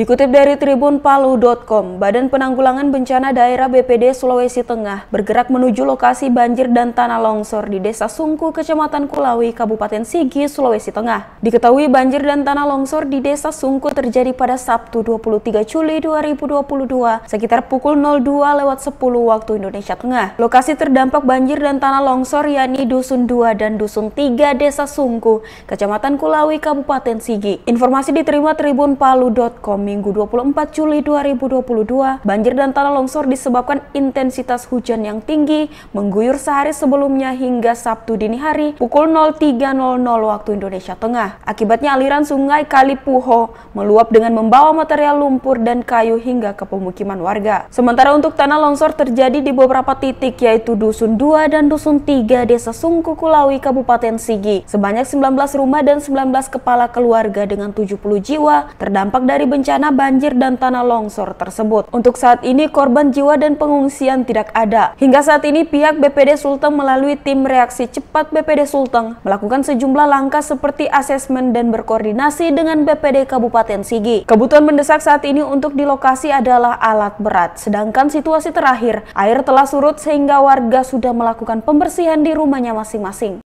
Dikutip dari Tribun Palu.com, Badan Penanggulangan Bencana Daerah BPD Sulawesi Tengah bergerak menuju lokasi banjir dan tanah longsor di Desa Sungku, Kecamatan Kulawi, Kabupaten Sigi, Sulawesi Tengah. Diketahui banjir dan tanah longsor di Desa Sungku terjadi pada Sabtu 23 Juli 2022 sekitar pukul 02 lewat 10 waktu Indonesia Tengah. Lokasi terdampak banjir dan tanah longsor yakni Dusun 2 dan Dusun 3 Desa Sungku, Kecamatan Kulawi, Kabupaten Sigi. Informasi diterima Tribun Palu.com. Minggu 24 Juli 2022, banjir dan tanah longsor disebabkan intensitas hujan yang tinggi mengguyur sehari sebelumnya hingga Sabtu dini hari pukul 03.00 waktu Indonesia Tengah. Akibatnya aliran sungai Kali Puho meluap dengan membawa material lumpur dan kayu hingga ke pemukiman warga. Sementara untuk tanah longsor terjadi di beberapa titik yaitu Dusun 2 dan Dusun 3 Desa Sungkukulawi Kabupaten Sigi. Sebanyak 19 rumah dan 19 kepala keluarga dengan 70 jiwa terdampak dari bencana bencana banjir dan tanah longsor tersebut. Untuk saat ini korban jiwa dan pengungsian tidak ada. Hingga saat ini pihak BPD Sulteng melalui tim reaksi cepat BPD Sulteng melakukan sejumlah langkah seperti asesmen dan berkoordinasi dengan BPD Kabupaten Sigi. Kebutuhan mendesak saat ini untuk di lokasi adalah alat berat. Sedangkan situasi terakhir, air telah surut sehingga warga sudah melakukan pembersihan di rumahnya masing-masing.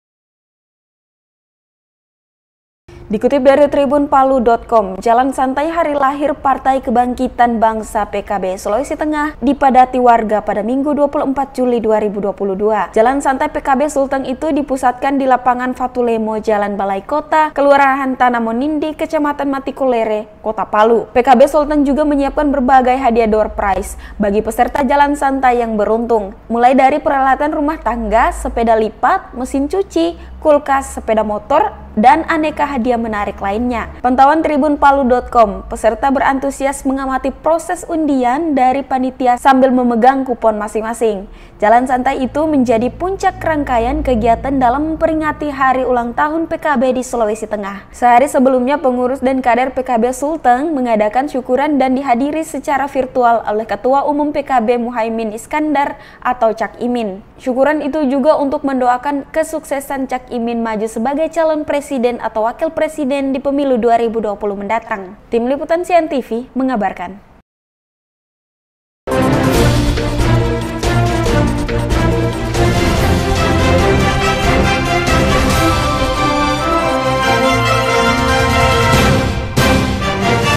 Dikutip dari Tribun Palu.com, jalan santai hari lahir Partai Kebangkitan Bangsa PKB Sulawesi Tengah dipadati warga pada Minggu 24 Juli 2022. Jalan santai PKB Sulteng itu dipusatkan di lapangan Fatulemo Jalan Balai Kota, Kelurahan Tanamonindi, Kecamatan Matikulere, Kota Palu. PKB Sulteng juga menyiapkan berbagai hadiah door prize bagi peserta jalan santai yang beruntung, mulai dari peralatan rumah tangga, sepeda lipat, mesin cuci, kulkas, sepeda motor, dan aneka hadiah menarik lainnya. Pantauan tribunpalu.com, peserta berantusias mengamati proses undian dari panitia sambil memegang kupon masing-masing. Jalan santai itu menjadi puncak rangkaian kegiatan dalam memperingati hari ulang tahun PKB di Sulawesi Tengah. Sehari sebelumnya pengurus dan kader PKB Sulteng mengadakan syukuran dan dihadiri secara virtual oleh Ketua Umum PKB Muhaimin Iskandar atau Cak Imin. Syukuran itu juga untuk mendoakan kesuksesan Cak Imin maju sebagai calon presiden presiden atau wakil presiden di pemilu 2020 mendatang. Tim Liputan CNTV mengabarkan.